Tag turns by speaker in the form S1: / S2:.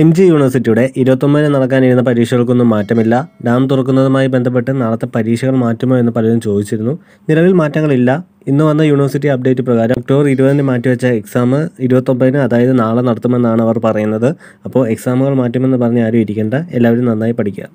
S1: M G യൂണിവേഴ്സിറ്റിയുടെ ഇരുപത്തൊമ്പതിന് നടക്കാനിരുന്ന പരീക്ഷകൾക്കൊന്നും മാറ്റമില്ല dam തുറക്കുന്നതുമായി ബന്ധപ്പെട്ട് നാളത്തെ പരീക്ഷകൾ മാറ്റുമോ എന്ന് പലരും ചോദിച്ചിരുന്നു നിലവിൽ മാറ്റങ്ങളില്ല ഇന്ന് വന്ന യൂണിവേഴ്സിറ്റി അപ്ഡേറ്റ് പ്രകാരം ഒക്ടോബർ ഇരുപതിന് മാറ്റിവെച്ച എക്സാം ഇരുപത്തൊമ്പതിന് അതായത് നാളെ നടത്തുമെന്നാണ് അവർ പറയുന്നത് അപ്പോൾ എക്സാമുകൾ മാറ്റുമെന്ന് പറഞ്ഞ് ആരും ഇരിക്കേണ്ട എല്ലാവരും നന്നായി പഠിക്കുക